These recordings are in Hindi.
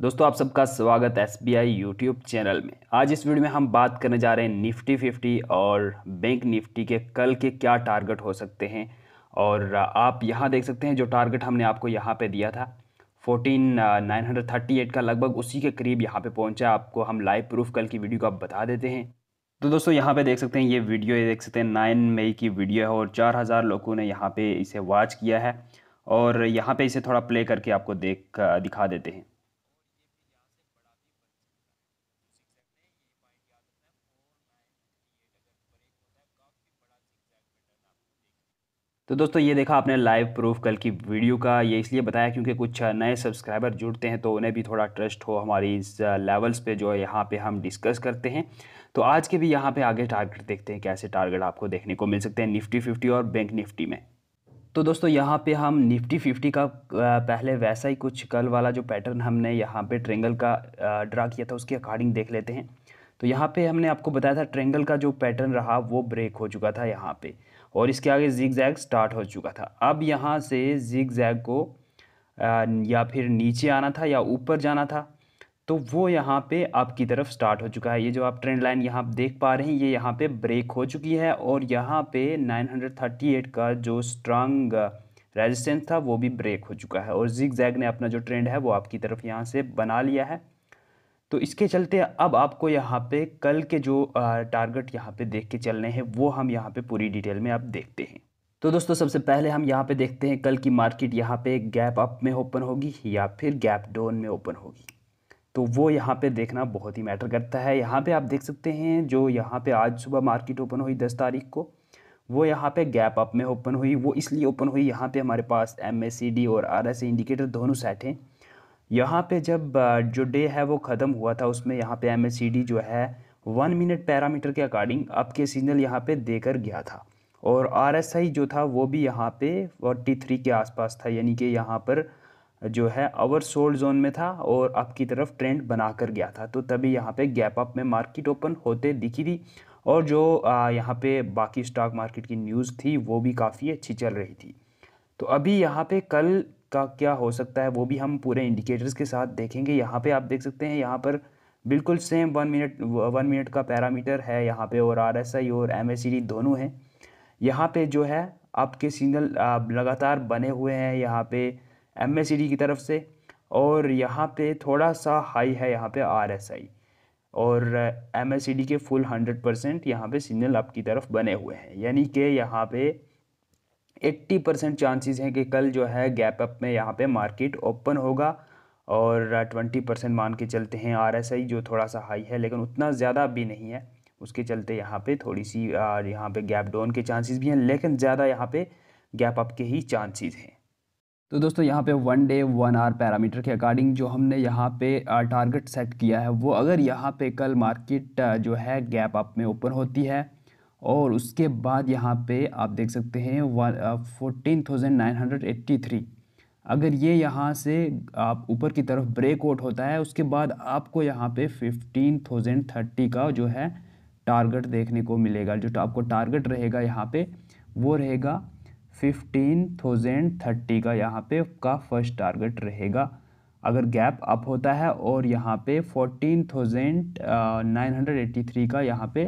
दोस्तों आप सबका स्वागत है S B I YouTube channel में आज इस वीडियो में हम बात करने जा रहे हैं निफ्टी फिफ्टी और बैंक निफ्टी के कल के क्या टारगेट हो सकते हैं और आप यहाँ देख सकते हैं जो टारगेट हमने आपको यहाँ पे दिया था fourteen nine hundred thirty eight का लगभग उसी के करीब यहाँ पे पहुँचा आपको हम लाइव प्रूफ कल की वीडियो को आप बता देते हैं तो दोस्तों यहाँ पे देख सकते हैं ये वीडियो ये देख सकते हैं नाइन मई की वीडियो है और चार हज़ार लोगों ने यहाँ पर इसे वॉच किया है और यहाँ पर इसे थोड़ा प्ले करके आपको देख दिखा देते हैं तो दोस्तों ये देखा आपने लाइव प्रूफ कल की वीडियो का ये इसलिए बताया क्योंकि कुछ नए सब्सक्राइबर जुड़ते हैं तो उन्हें भी थोड़ा ट्रस्ट हो हमारी इस लेवल्स पे जो है यहाँ पे हम डिस्कस करते हैं तो आज के भी यहाँ पे आगे टारगेट देखते हैं कैसे टारगेट आपको देखने को मिल सकते हैं निफ्टी फिफ्टी और बैंक निफ्टी में तो दोस्तों यहाँ पे हम निफ्टी फिफ्टी का पहले वैसा ही कुछ कल वाला जो पैटर्न हमने यहाँ पे ट्रेंगल का ड्रा किया था उसके अकॉर्डिंग देख लेते हैं तो यहाँ पे हमने आपको बताया था ट्रेंगल का जो पैटर्न रहा वो ब्रेक हो चुका था यहाँ पे और इसके आगे जिग जैग स्टार्ट हो चुका था अब यहाँ से जिग जैग को या फिर नीचे आना था या ऊपर जाना था तो वो यहाँ पे आपकी तरफ स्टार्ट हो चुका है ये जो आप ट्रेंड लाइन यहाँ देख पा रहे हैं ये यहाँ पे ब्रेक हो चुकी है और यहाँ पे 938 का जो स्ट्रांग रेजिस्टेंस था वो भी ब्रेक हो चुका है और जिग जैग ने अपना जो ट्रेंड है वो आपकी तरफ यहाँ से बना लिया है तो इसके चलते अब आपको यहाँ पे कल के जो टारगेट यहाँ पे देख के चलने हैं वो हम यहाँ पे पूरी डिटेल में आप देखते हैं तो दोस्तों सबसे पहले हम यहाँ पे देखते हैं कल की मार्केट यहाँ पे गैप अप में ओपन होगी या फिर गैप डाउन में ओपन होगी तो वो यहाँ पे देखना बहुत ही मैटर करता है यहाँ पे आप देख सकते हैं जो यहाँ पे आज सुबह मार्केट ओपन हुई दस तारीख को वो यहाँ पे गैप अप में ओपन हुई वो इसलिए ओपन हुई यहाँ पे हमारे पास एम और आर इंडिकेटर दोनों सेट हैं यहाँ पे जब जो डे है वो ख़त्म हुआ था उसमें यहाँ पे एम जो है वन मिनट पैरामीटर के अकॉर्डिंग अप के सिग्नल यहाँ पे देकर गया था और आर जो था वो भी यहाँ पे फोर्टी थ्री के आसपास था यानी कि यहाँ पर जो है अवर सोल्ड जोन में था और अप की तरफ ट्रेंड बनाकर गया था तो तभी यहाँ पे गैप अप में मार्केट ओपन होते दिखी थी और जो यहाँ पे बाकी स्टॉक मार्केट की न्यूज़ थी वो भी काफ़ी अच्छी चल रही थी तो अभी यहाँ पे कल का क्या हो सकता है वो भी हम पूरे इंडिकेटर्स के साथ देखेंगे यहाँ पे आप देख सकते हैं यहाँ पर बिल्कुल same one minute one minute का पैरामीटर है यहाँ पे और आर और एम दोनों हैं यहाँ पे जो है आपके सिग्नल लगातार बने हुए हैं यहाँ पे एम की तरफ से और यहाँ पे थोड़ा सा हाई है यहाँ पे आर और एम के फुल हंड्रेड परसेंट यहाँ पर सिग्नल आपकी तरफ बने हुए हैं यानी कि यहाँ पर एट्टी परसेंट चांसेज हैं कि कल जो है गैप अप में यहाँ पे मार्केट ओपन होगा और ट्वेंटी परसेंट मान के चलते हैं आरएसआई जो थोड़ा सा हाई है लेकिन उतना ज़्यादा भी नहीं है उसके चलते यहाँ पे थोड़ी सी यहाँ पे गैप डाउन के चांसेस भी हैं लेकिन ज़्यादा यहाँ पे गैप अप के ही चांसेस हैं तो दोस्तों यहाँ पे one day one R parameter के अकॉर्डिंग जो हमने यहाँ पे टारगेट सेट किया है वो अगर यहाँ पे कल मार्केट जो है गैप अप में ओपन होती है और उसके बाद यहाँ पे आप देख सकते हैं fourteen thousand nine hundred eighty three अगर ये यहाँ से आप ऊपर की तरफ ब्रेक आउट होता है उसके बाद आपको यहाँ पे फिफ्टीन थाउजेंड थर्टी का जो है टारगेट देखने को मिलेगा जो तो आपको टारगेट रहेगा यहाँ पे वो रहेगा फिफ्टीन थाउजेंड थर्टी का यहाँ पे का फर्स्ट टारगेट रहेगा अगर गैप अप होता है और यहाँ पे fourteen thousand nine hundred eighty three का यहाँ पे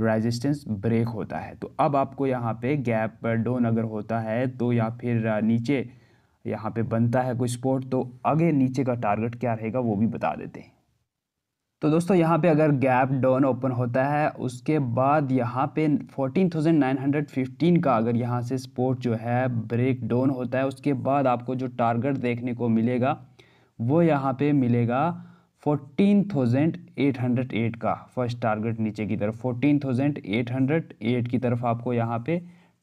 रेजिस्टेंस ब्रेक होता है तो अब आपको यहाँ पे गैप डोन अगर होता है तो या फिर नीचे यहाँ पे बनता है कोई स्पोर्ट तो आगे नीचे का टारगेट क्या रहेगा वो भी बता देते हैं तो दोस्तों यहाँ पे अगर गैप डाउन ओपन होता है उसके बाद यहाँ पे 14,915 का अगर यहाँ से स्पोर्ट जो है ब्रेक डाउन होता है उसके बाद आपको जो टारगेट देखने को मिलेगा वो यहाँ पे मिलेगा थाउजेंड 808 का फर्स्ट टारगेट नीचे की तरफ 14,808 की तरफ आपको यहाँ पे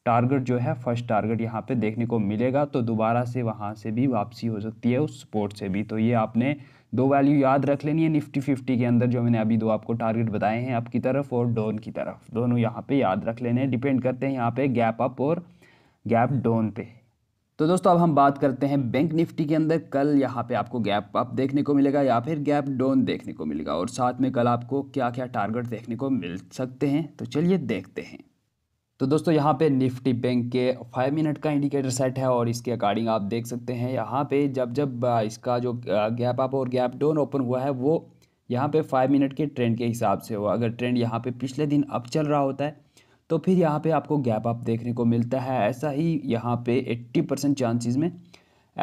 टारगेट जो है फर्स्ट टारगेट यहाँ पे देखने को मिलेगा तो दोबारा से वहाँ से भी वापसी हो सकती है उस सपोर्ट से भी तो ये आपने दो वैल्यू याद रख लेनी है निफ्टी फिफ्टी के अंदर जो मैंने अभी दो आपको टारगेट बताए हैं अप की तरफ और डोन की तरफ दोनों यहाँ पे याद रख लेने डिपेंड करते हैं यहाँ पे गैप अप और गैप डोन पे तो दोस्तों अब हम बात करते हैं बैंक निफ्टी के अंदर कल यहाँ पे आपको गैप अप देखने को मिलेगा या फिर गैप डाउन देखने को मिलेगा और साथ में कल आपको क्या क्या टारगेट देखने को मिल सकते हैं तो चलिए देखते हैं तो दोस्तों यहाँ पे निफ्टी बैंक के फाइव मिनट का इंडिकेटर सेट है और इसके अकॉर्डिंग आप देख सकते हैं यहाँ पे जब जब इसका जो गैप अप और गैप डाउन ओपन हुआ है वो यहाँ पे फाइव मिनट के ट्रेंड के हिसाब से हुआ अगर ट्रेंड यहाँ पे पिछले दिन अप चल रहा होता है तो फिर यहाँ पे आपको गैप अप देखने को मिलता है ऐसा ही यहाँ पे 80 परसेंट चांसेज में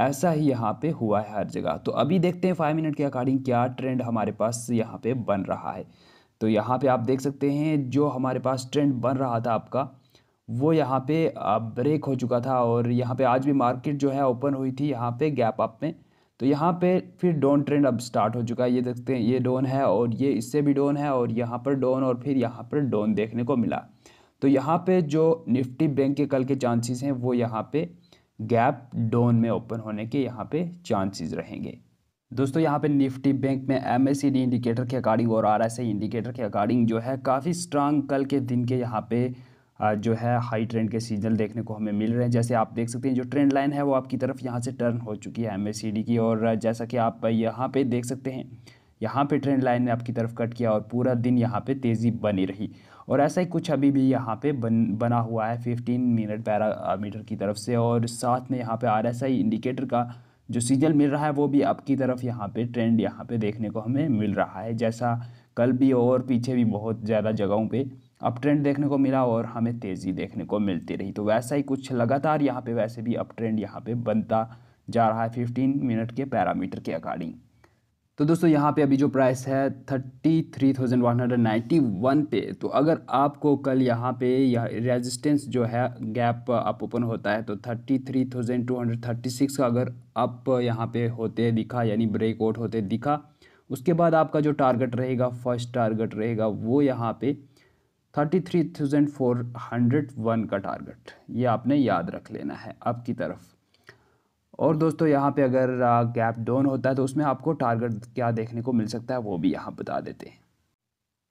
ऐसा ही यहाँ पे हुआ है हर जगह तो अभी देखते हैं फाइव मिनट के अकॉर्डिंग क्या ट्रेंड हमारे पास यहाँ पे बन रहा है तो यहाँ पे आप देख सकते हैं जो हमारे पास ट्रेंड बन रहा था आपका वो यहाँ पे ब्रेक हो चुका था और यहाँ पे आज भी मार्केट जो है ओपन हुई थी यहाँ पे गैप अप में तो यहाँ पे फिर डोन ट्रेंड अब स्टार्ट हो चुका है ये देखते हैं ये डोन है और ये इससे भी डोन है और यहाँ पर डोन और फिर यहाँ पर डोन देखने को मिला तो यहाँ पे जो निफ्टी बैंक के कल के चांसेस हैं वो यहाँ पे गैप डाउन में ओपन होने के यहाँ पे चांसेस रहेंगे दोस्तों यहाँ पे निफ्टी बैंक में एम इंडिकेटर e के अकॉर्डिंग और आर इंडिकेटर के अकॉर्डिंग जो है काफ़ी स्ट्रांग कल के दिन के यहाँ पे जो है हाई ट्रेंड के सीजनल देखने को हमें मिल रहे हैं जैसे आप देख सकते हैं जो ट्रेंड लाइन है वो आपकी तरफ यहाँ से टर्न हो चुकी है एम e की और जैसा कि आप यहाँ पर देख सकते हैं यहाँ पे ट्रेंड लाइन ने आपकी तरफ कट किया और पूरा दिन यहाँ पे तेज़ी बनी रही और ऐसा ही कुछ अभी भी यहाँ पे बन बना हुआ है 15 मिनट पैरामीटर की तरफ से और साथ में यहाँ पे आई इंडिकेटर का जो सीजल मिल रहा है वो भी आपकी तरफ यहाँ पे ट्रेंड यहाँ पे देखने को हमें मिल रहा है जैसा कल भी और पीछे भी बहुत ज़्यादा जगहों पर अप ट्रेंड देखने को मिला और हमें तेज़ी देखने को मिलती रही तो वैसा ही कुछ लगातार यहाँ पर वैसे भी अप ट्रेंड यहाँ पर बनता जा रहा है 15 मिनट के पैरामीटर के अकॉर्डिंग तो दोस्तों यहाँ पे अभी जो प्राइस है thirty three thousand one hundred ninety one पे तो अगर आपको कल यहाँ पे यह रेजिस्टेंस जो है गैप आप ओपन होता है तो thirty three thousand two hundred thirty six का अगर आप यहाँ पे होते दिखा यानी ब्रेक आउट होते दिखा उसके बाद आपका जो टारगेट रहेगा फर्स्ट टारगेट रहेगा वो यहाँ पे thirty three thousand four hundred one का टारगेट ये आपने याद रख लेना है आपकी तरफ और दोस्तों यहाँ पे अगर गैप डाउन होता है तो उसमें आपको टारगेट क्या देखने को मिल सकता है वो भी यहाँ बता देते हैं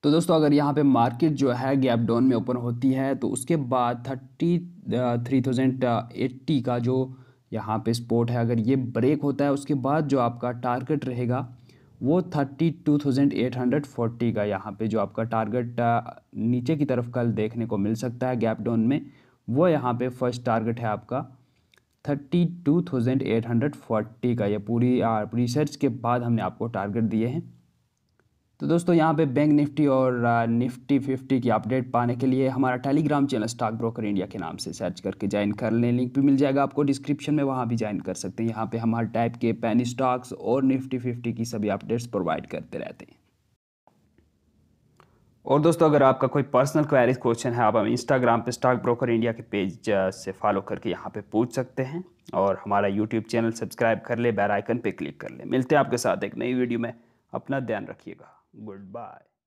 तो दोस्तों अगर यहाँ पे मार्केट जो है गैप डाउन में ओपन होती है तो उसके बाद थर्टी थ्री थाउजेंड एट्टी का जो यहाँ पे स्पोर्ट है अगर ये ब्रेक होता है उसके बाद जो आपका टारगेट रहेगा वो thirty two thousand eight hundred forty का यहाँ पे जो आपका टारगेट नीचे की तरफ कल देखने को मिल सकता है गैप डाउन में वो यहाँ पे फर्स्ट टारगेट है आपका thirty two thousand eight hundred forty का ये पूरी रिसर्च के बाद हमने आपको टारगेट दिए हैं तो दोस्तों यहाँ पे बैंक निफ्टी और निफ्टी फिफ्टी की अपडेट पाने के लिए हमारा Telegram channel stock broker India के नाम से सर्च करके ज्वाइन कर लें लिंक भी मिल जाएगा आपको डिस्क्रिप्शन में वहाँ भी ज्वाइन कर सकते हैं यहाँ पे हम हर टाइप के पेन स्टॉक्स और निफ्टी फिफ्टी की सभी अपडेट्स प्रोवाइड करते रहते हैं और दोस्तों अगर आपका कोई पर्सनल क्वेरीज क्वेश्चन है आप हम इंस्टाग्राम पे स्टॉक ब्रोकर इंडिया के पेज से फॉलो करके यहाँ पे पूछ सकते हैं और हमारा यूट्यूब चैनल सब्सक्राइब कर ले बेल आइकन पे क्लिक कर ले मिलते हैं आपके साथ एक नई वीडियो में अपना ध्यान रखिएगा गुड बाय